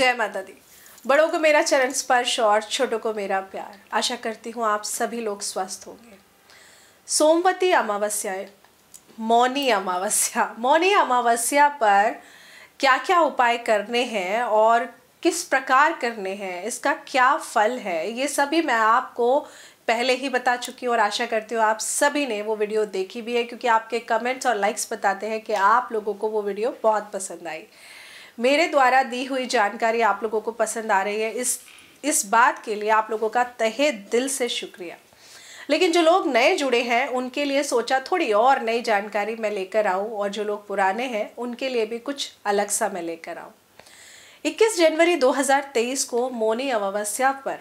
जय माता दी बड़ों को मेरा चरण स्पर्श और छोटों को मेरा प्यार आशा करती हूँ आप सभी लोग स्वस्थ होंगे सोमवती अमावस्या मौनी अमावस्या मौनी अमावस्या पर क्या क्या उपाय करने हैं और किस प्रकार करने हैं इसका क्या फल है ये सभी मैं आपको पहले ही बता चुकी हूँ और आशा करती हूँ आप सभी ने वो वीडियो देखी भी है क्योंकि आपके कमेंट्स और लाइक्स बताते हैं कि आप लोगों को वो वीडियो बहुत पसंद आई मेरे द्वारा दी हुई जानकारी आप लोगों को पसंद आ रही है इस इस बात के लिए आप लोगों का तहे दिल से शुक्रिया लेकिन जो लोग नए जुड़े हैं उनके लिए सोचा थोड़ी और नई जानकारी मैं लेकर आऊँ और जो लोग पुराने हैं उनके लिए भी कुछ अलग सा मैं लेकर आऊँ 21 जनवरी 2023 को मोनी अमावस्या पर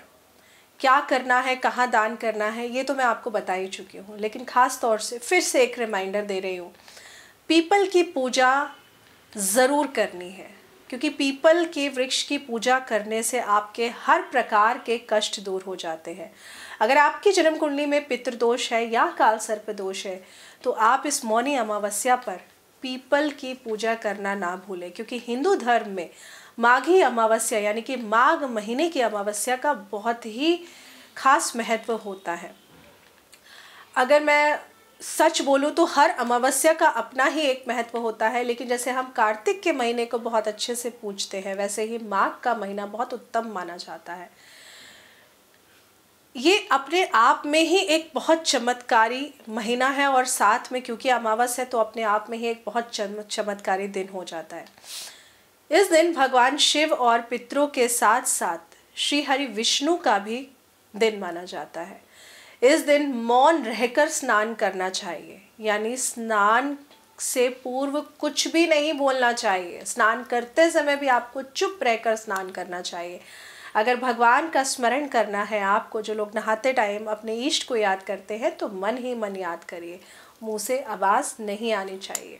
क्या करना है कहाँ दान करना है ये तो मैं आपको बता ही चुकी हूँ लेकिन ख़ास तौर से फिर से एक रिमाइंडर दे रही हूँ पीपल की पूजा ज़रूर करनी है क्योंकि पीपल के वृक्ष की पूजा करने से आपके हर प्रकार के कष्ट दूर हो जाते हैं अगर आपकी जन्म कुंडली में पितृदोष है या काल सर्प दोष है तो आप इस मौनी अमावस्या पर पीपल की पूजा करना ना भूलें क्योंकि हिंदू धर्म में माघी अमावस्या यानी कि माघ महीने की अमावस्या का बहुत ही खास महत्व होता है अगर मैं सच बोलूँ तो हर अमावस्या का अपना ही एक महत्व होता है लेकिन जैसे हम कार्तिक के महीने को बहुत अच्छे से पूछते हैं वैसे ही माघ का महीना बहुत उत्तम माना जाता है ये अपने आप में ही एक बहुत चमत्कारी महीना है और साथ में क्योंकि अमावस है तो अपने आप में ही एक बहुत चम, चमत्कारी दिन हो जाता है इस दिन भगवान शिव और पितरों के साथ साथ श्री हरि विष्णु का भी दिन माना जाता है इस दिन मौन रहकर स्नान करना चाहिए यानी स्नान से पूर्व कुछ भी नहीं बोलना चाहिए स्नान करते समय भी आपको चुप रहकर स्नान करना चाहिए अगर भगवान का स्मरण करना है आपको जो लोग नहाते टाइम अपने इष्ट को याद करते हैं तो मन ही मन याद करिए मुंह से आवाज़ नहीं आनी चाहिए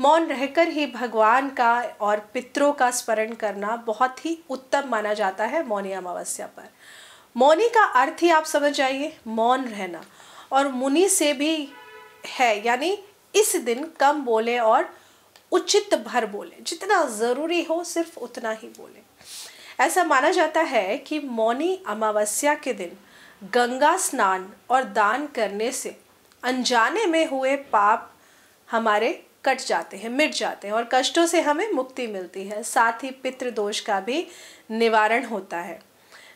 मौन रहकर ही भगवान का और पितरों का स्मरण करना बहुत ही उत्तम माना जाता है मौनी अमावस्या पर मौनी का अर्थ ही आप समझ जाइए मौन रहना और मुनि से भी है यानी इस दिन कम बोले और उचित भर बोले जितना ज़रूरी हो सिर्फ उतना ही बोले ऐसा माना जाता है कि मौनी अमावस्या के दिन गंगा स्नान और दान करने से अनजाने में हुए पाप हमारे कट जाते हैं मिट जाते हैं और कष्टों से हमें मुक्ति मिलती है साथ ही पितृदोष का भी निवारण होता है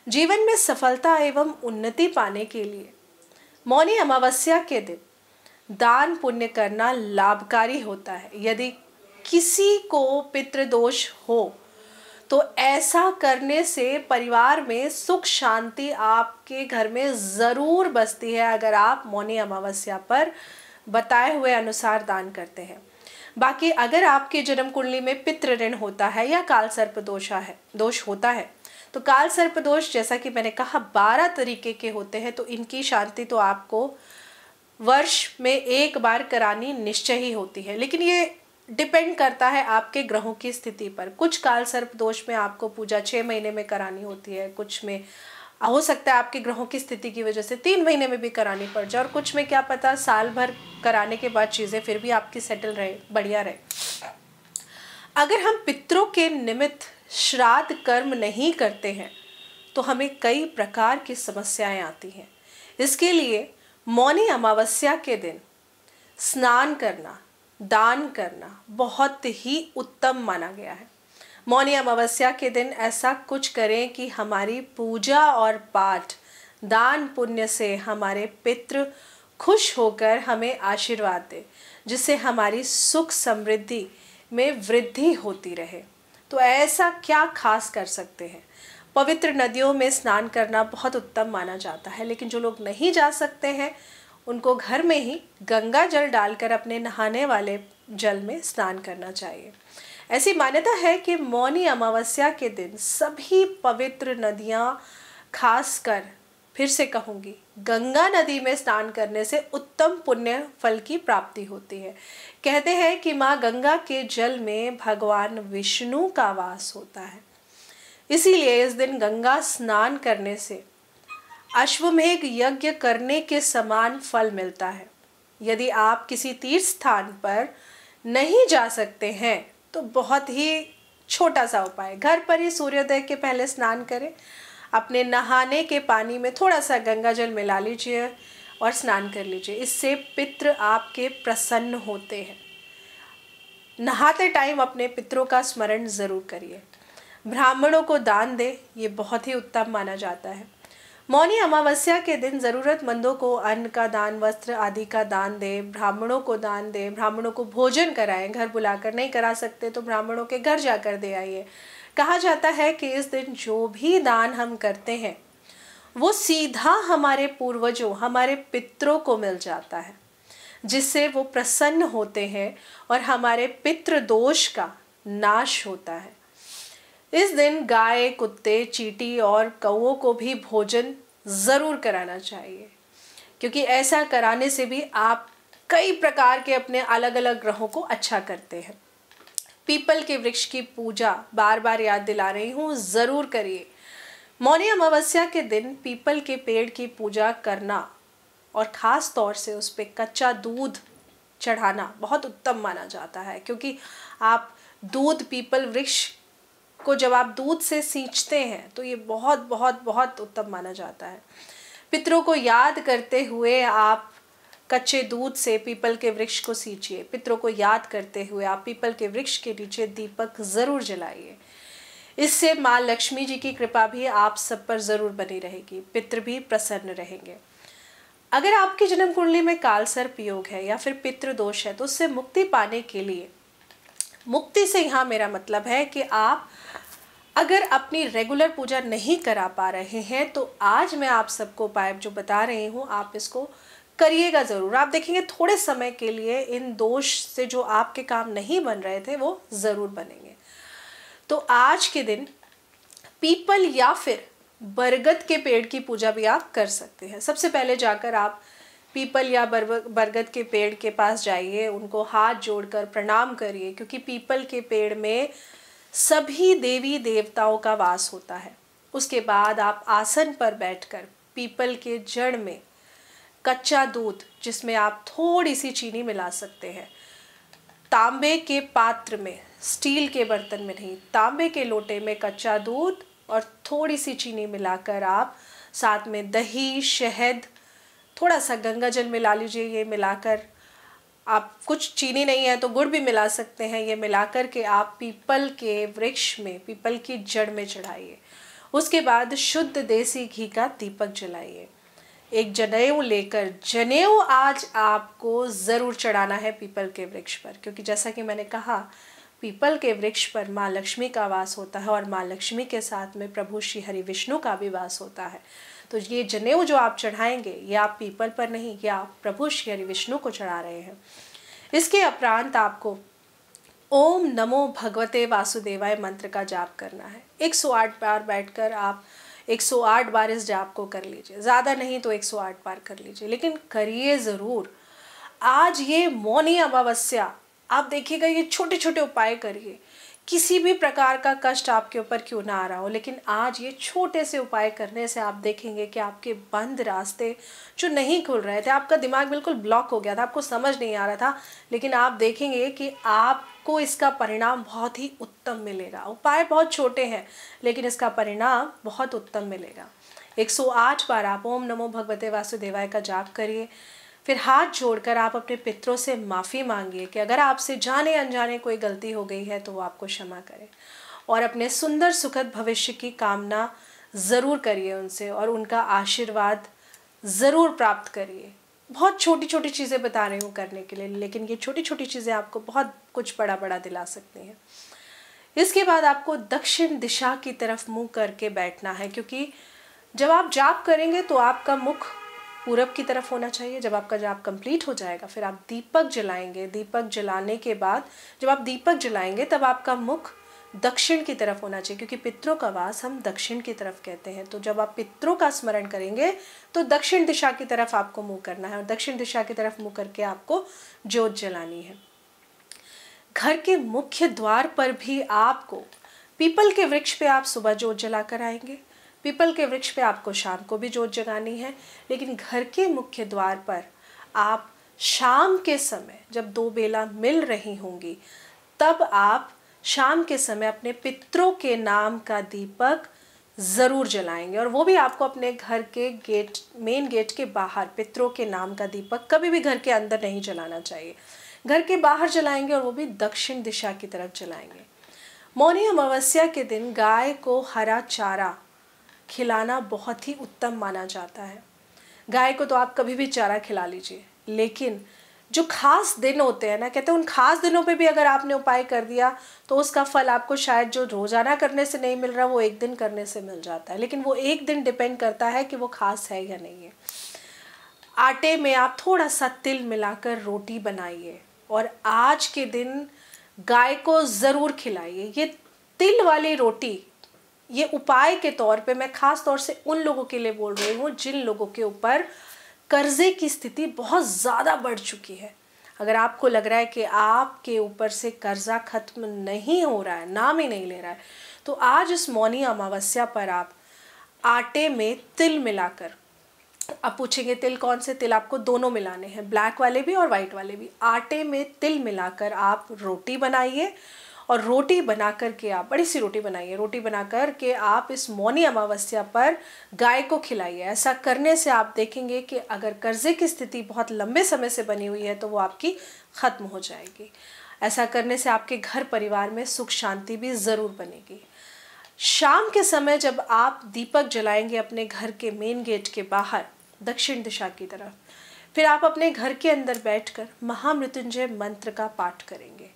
जीवन में सफलता एवं उन्नति पाने के लिए मौनी अमावस्या के दिन दान पुण्य करना लाभकारी होता है यदि किसी को पितृदोष हो तो ऐसा करने से परिवार में सुख शांति आपके घर में ज़रूर बसती है अगर आप मौनी अमावस्या पर बताए हुए अनुसार दान करते हैं बाकी अगर आपके जन्म कुंडली में पितृ ऋण होता है या काल सर्प दोषा है दोष होता है तो काल सर्पदोष जैसा कि मैंने कहा बारह तरीके के होते हैं तो इनकी शांति तो आपको वर्ष में एक बार करानी निश्चय ही होती है लेकिन ये डिपेंड करता है आपके ग्रहों की स्थिति पर कुछ काल सर्प दोष में आपको पूजा छः महीने में करानी होती है कुछ में हो सकता है आपके ग्रहों की स्थिति की वजह से तीन महीने में भी करानी पड़ जाए और कुछ में क्या पता साल भर कराने के बाद चीज़ें फिर भी आपकी सेटल रहे बढ़िया रहे अगर हम पितरों के निमित्त श्राद्ध कर्म नहीं करते हैं तो हमें कई प्रकार की समस्याएं आती हैं इसके लिए मौनी अमावस्या के दिन स्नान करना दान करना बहुत ही उत्तम माना गया है मौनी अमावस्या के दिन ऐसा कुछ करें कि हमारी पूजा और पाठ दान पुण्य से हमारे पितृ खुश होकर हमें आशीर्वाद दे जिससे हमारी सुख समृद्धि में वृद्धि होती रहे तो ऐसा क्या खास कर सकते हैं पवित्र नदियों में स्नान करना बहुत उत्तम माना जाता है लेकिन जो लोग नहीं जा सकते हैं उनको घर में ही गंगा जल डालकर अपने नहाने वाले जल में स्नान करना चाहिए ऐसी मान्यता है कि मौनी अमावस्या के दिन सभी पवित्र नदियाँ खासकर फिर से कहूँगी गंगा नदी में स्नान करने से उत्तम पुण्य फल की प्राप्ति होती है कहते हैं कि माँ गंगा के जल में भगवान विष्णु का वास होता है इसीलिए इस दिन गंगा स्नान करने से अश्वमेघ यज्ञ करने के समान फल मिलता है यदि आप किसी तीर्थ स्थान पर नहीं जा सकते हैं तो बहुत ही छोटा सा उपाय घर पर ही सूर्योदय के पहले स्नान करें अपने नहाने के पानी में थोड़ा सा गंगा जल मिला लीजिए और स्नान कर लीजिए इससे पित्र आपके प्रसन्न होते हैं नहाते टाइम अपने पितरों का स्मरण ज़रूर करिए ब्राह्मणों को दान दे ये बहुत ही उत्तम माना जाता है मौनी अमावस्या के दिन ज़रूरतमंदों को अन्न का दान वस्त्र आदि का दान दें ब्राह्मणों को दान दें ब्राह्मणों को भोजन कराएं घर बुलाकर नहीं करा सकते तो ब्राह्मणों के घर जाकर दे आइए कहा जाता है कि इस दिन जो भी दान हम करते हैं वो सीधा हमारे पूर्वजों हमारे पितरों को मिल जाता है जिससे वो प्रसन्न होते हैं और हमारे पितृ दोष का नाश होता है इस दिन गाय कुत्ते चीटी और कौओं को भी भोजन ज़रूर कराना चाहिए क्योंकि ऐसा कराने से भी आप कई प्रकार के अपने अलग अलग ग्रहों को अच्छा करते हैं पीपल के वृक्ष की पूजा बार बार याद दिला रही हूँ ज़रूर करिए मौनी अमावस्या के दिन पीपल के पेड़ की पूजा करना और ख़ास तौर से उस पर कच्चा दूध चढ़ाना बहुत उत्तम माना जाता है क्योंकि आप दूध पीपल वृक्ष को जब आप दूध से सींचते हैं तो ये बहुत बहुत बहुत उत्तम माना जाता है पितरों को याद करते हुए आप कच्चे दूध से पीपल के वृक्ष को सींचिए पितरों को याद करते हुए आप पीपल के वृक्ष के नीचे दीपक ज़रूर जलाइए इससे माँ लक्ष्मी जी की कृपा भी आप सब पर ज़रूर बनी रहेगी पितृ भी प्रसन्न रहेंगे अगर आपकी जन्म कुंडली में सर्प योग है या फिर पितृ दोष है तो उससे मुक्ति पाने के लिए मुक्ति से यहाँ मेरा मतलब है कि आप अगर अपनी रेगुलर पूजा नहीं करा पा रहे हैं तो आज मैं आप सबको उपाय जो बता रही हूँ आप इसको करिएगा ज़रूर आप देखेंगे थोड़े समय के लिए इन दोष से जो आपके काम नहीं बन रहे थे वो ज़रूर बनेंगे तो आज के दिन पीपल या फिर बरगद के पेड़ की पूजा भी आप कर सकते हैं सबसे पहले जाकर आप पीपल या बरगद के पेड़ के पास जाइए उनको हाथ जोड़कर प्रणाम करिए क्योंकि पीपल के पेड़ में सभी देवी देवताओं का वास होता है उसके बाद आप आसन पर बैठकर पीपल के जड़ में कच्चा दूध जिसमें आप थोड़ी सी चीनी मिला सकते हैं तांबे के पात्र में स्टील के बर्तन में नहीं तांबे के लोटे में कच्चा दूध और थोड़ी सी चीनी मिलाकर आप साथ में दही शहद थोड़ा सा गंगा जल मिला लीजिए ये मिलाकर आप कुछ चीनी नहीं है तो गुड़ भी मिला सकते हैं ये मिलाकर के आप पीपल के वृक्ष में पीपल की जड़ में चढ़ाइए उसके बाद शुद्ध देसी घी का दीपक जलाइए एक जनेऊ लेकर जनेऊ आज आपको ज़रूर चढ़ाना है पीपल के वृक्ष पर क्योंकि जैसा कि मैंने कहा पीपल के वृक्ष पर माँ लक्ष्मी का वास होता है और माँ लक्ष्मी के साथ में प्रभु श्री हरि विष्णु का भी वास होता है तो ये जनेऊ जो आप चढ़ाएंगे ये आप पीपल पर नहीं ये आप प्रभु श्री हरि विष्णु को चढ़ा रहे हैं इसके उपरांत आपको ओम नमो भगवते वासुदेवाय मंत्र का जाप करना है एक सौ आठ बार बैठकर आप 108 बार इस जाप को कर लीजिए ज़्यादा नहीं तो 108 बार कर लीजिए लेकिन करिए ज़रूर आज ये मौनी अमावस्या आप देखिएगा ये छोटे छोटे उपाय करिए किसी भी प्रकार का कष्ट आपके ऊपर क्यों ना आ रहा हो लेकिन आज ये छोटे से उपाय करने से आप देखेंगे कि आपके बंद रास्ते जो नहीं खुल रहे थे आपका दिमाग बिल्कुल ब्लॉक हो गया था आपको समझ नहीं आ रहा था लेकिन आप देखेंगे कि आपको इसका परिणाम बहुत ही उत्तम मिलेगा उपाय बहुत छोटे हैं लेकिन इसका परिणाम बहुत उत्तम मिलेगा 108 बार आप ओम नमो भगवते वासुदेवाय का जाप करिए फिर हाथ जोड़कर आप अपने पितरों से माफ़ी मांगिए कि अगर आपसे जाने अनजाने कोई गलती हो गई है तो वो आपको क्षमा करें और अपने सुंदर सुखद भविष्य की कामना ज़रूर करिए उनसे और उनका आशीर्वाद ज़रूर प्राप्त करिए बहुत छोटी छोटी चीज़ें बता रही हूँ करने के लिए लेकिन ये छोटी छोटी चीज़ें आपको बहुत कुछ बड़ा बड़ा दिला सकती हैं इसके बाद आपको दक्षिण दिशा की तरफ मुंह करके बैठना है क्योंकि जब आप जाप करेंगे तो आपका मुख पूरब की तरफ होना चाहिए जब आपका जाप कंप्लीट हो जाएगा फिर आप दीपक जलाएंगे दीपक जलाने के बाद जब आप दीपक जलाएंगे तब आपका मुख दक्षिण की तरफ होना चाहिए क्योंकि पितरों का वास हम दक्षिण की तरफ कहते हैं तो जब आप पितरों का स्मरण करेंगे तो दक्षिण दिशा की तरफ आपको मुंह करना है और दक्षिण दिशा की तरफ मुंह करके आपको जोत जलानी है घर के मुख्य द्वार पर भी आपको पीपल के वृक्ष पे आप सुबह जोत जला कर आएंगे पीपल के वृक्ष पे आपको शाम को भी जोत जगानी है लेकिन घर के मुख्य द्वार पर आप शाम के समय जब दो बेला मिल रही होंगी तब आप शाम के समय अपने पितरों के नाम का दीपक ज़रूर जलाएंगे और वो भी आपको अपने घर के गेट मेन गेट के बाहर पितरों के नाम का दीपक कभी भी घर के अंदर नहीं जलाना चाहिए घर के बाहर जलाएंगे और वो भी दक्षिण दिशा की तरफ जलाएंगे मौनी अमावस्या के दिन गाय को हरा चारा खिलाना बहुत ही उत्तम माना जाता है गाय को तो आप कभी भी चारा खिला लीजिए लेकिन जो खास दिन होते हैं ना कहते हैं उन खास दिनों पे भी अगर आपने उपाय कर दिया तो उसका फल आपको शायद जो रोज़ाना करने से नहीं मिल रहा वो एक दिन करने से मिल जाता है लेकिन वो एक दिन डिपेंड करता है कि वो खास है या नहीं है आटे में आप थोड़ा सा तिल मिलाकर रोटी बनाइए और आज के दिन गाय को ज़रूर खिलाइए ये तिल वाली रोटी ये उपाय के तौर पे मैं ख़ास तौर से उन लोगों के लिए बोल रही हूँ जिन लोगों के ऊपर कर्ज़े की स्थिति बहुत ज़्यादा बढ़ चुकी है अगर आपको लग रहा है कि आपके ऊपर से कर्ज़ा ख़त्म नहीं हो रहा है नाम ही नहीं ले रहा है तो आज इस मौनी अमावस्या पर आप आटे में तिल मिलाकर आप पूछेंगे तिल कौन से तिल आपको दोनों मिलाने हैं ब्लैक वाले भी और वाइट वाले भी आटे में तिल मिलाकर आप रोटी बनाइए और रोटी बना कर के आप बड़ी सी रोटी बनाइए रोटी बना कर के आप इस मौनी अमावस्या पर गाय को खिलाइए ऐसा करने से आप देखेंगे कि अगर कर्जे की स्थिति बहुत लंबे समय से बनी हुई है तो वो आपकी ख़त्म हो जाएगी ऐसा करने से आपके घर परिवार में सुख शांति भी ज़रूर बनेगी शाम के समय जब आप दीपक जलाएंगे अपने घर के मेन गेट के बाहर दक्षिण दिशा की तरफ फिर आप अपने घर के अंदर बैठकर महामृत्युंजय मंत्र का पाठ करेंगे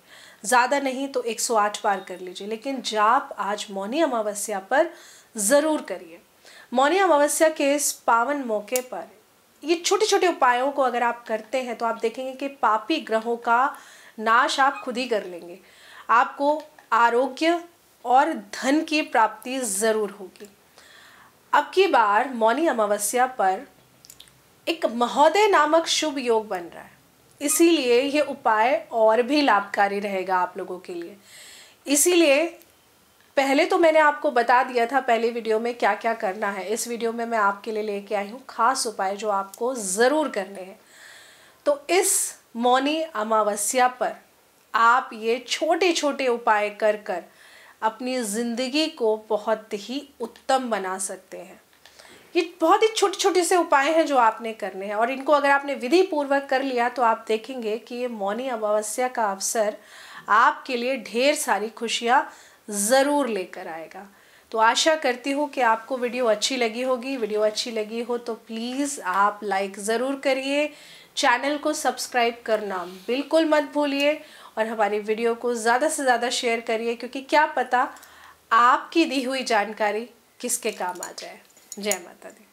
ज़्यादा नहीं तो 108 बार कर लीजिए लेकिन जाप आज मौनी अमावस्या पर ज़रूर करिए मौनी अमावस्या के इस पावन मौके पर ये छोटे छोटे उपायों को अगर आप करते हैं तो आप देखेंगे कि पापी ग्रहों का नाश आप खुद ही कर लेंगे आपको आरोग्य और धन की प्राप्ति ज़रूर होगी अब की बार मौनी अमावस्या पर एक महोदय नामक शुभ योग बन रहा है इसीलिए ये उपाय और भी लाभकारी रहेगा आप लोगों के लिए इसीलिए पहले तो मैंने आपको बता दिया था पहले वीडियो में क्या क्या करना है इस वीडियो में मैं आपके लिए लेके आई हूँ खास उपाय जो आपको ज़रूर करने हैं तो इस मौनी अमावस्या पर आप ये छोटे छोटे उपाय कर कर अपनी ज़िंदगी को बहुत ही उत्तम बना सकते हैं ये बहुत ही छोटे छोटे से उपाय हैं जो आपने करने हैं और इनको अगर आपने विधि पूर्वक कर लिया तो आप देखेंगे कि ये मौनी अमावस्या का अवसर आपके लिए ढेर सारी खुशियाँ ज़रूर लेकर आएगा तो आशा करती हूँ कि आपको वीडियो अच्छी लगी होगी वीडियो अच्छी लगी हो तो प्लीज़ आप लाइक ज़रूर करिए चैनल को सब्सक्राइब करना बिल्कुल मत भूलिए और हमारी वीडियो को ज़्यादा से ज़्यादा शेयर करिए क्योंकि क्या पता आपकी दी हुई जानकारी किसके काम आ जाए जय माता दी